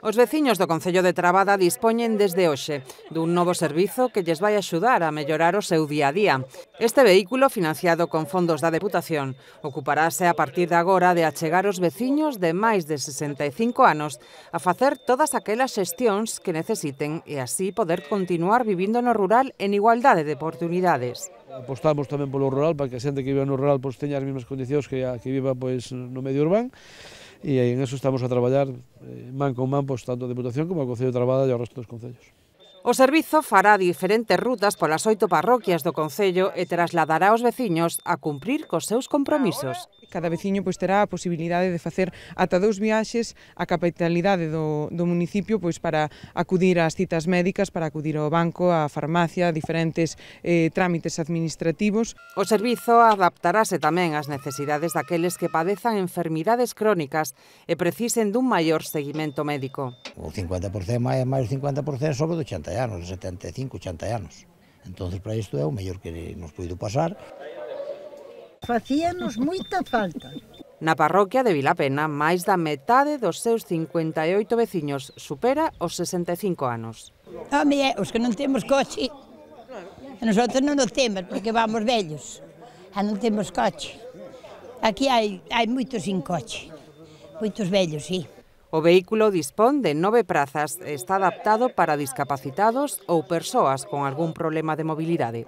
Os veciños do Concello de Trabada dispoñen desde hoxe dun novo servizo que lles vai axudar a mellorar o seu día a día. Este vehículo, financiado con fondos da Deputación, ocuparase a partir de agora de achegar os veciños de máis de 65 anos a facer todas aquelas xestións que necesiten e así poder continuar vivindo no rural en igualdade de oportunidades. Apostamos tamén polo rural, para que a xente que vive no rural pois, teña as mesmas condicións que a que viva pois, no medio urbán e en eso estamos a traballar eh, man con man, pois, tanto a Deputación como o Concello de Trabada e o resto dos Concellos. O servizo fará diferentes rutas polas oito parroquias do Concello e trasladará aos veciños a cumprir cos seus compromisos. Cada veciño pois, terá a posibilidade de facer ata dous viaxes á capitalidade do, do municipio pois, para acudir ás citas médicas, para acudir ao banco, á farmacia, a diferentes eh, trámites administrativos. O servizo adaptarase tamén ás necesidades daqueles que padezan enfermidades crónicas e precisen dun maior seguimento médico. O 50% máis, máis o 50% sobre o 80% anos, 75, 80 anos. Entón, para isto é o mellor que nos puido pasar. Facíanos moita falta. Na parroquia de Vilapena, máis da metade dos seus 58 veciños supera os 65 anos. Home, é, os que non temos coche, a nosotros non o temos, porque vamos vellos, a ah, non temos coche. Aquí hai, hai moitos sin coche, moitos vellos, sí. O vehículo dispón de nove prazas, está adaptado para discapacitados ou persoas con algún problema de mobilidade.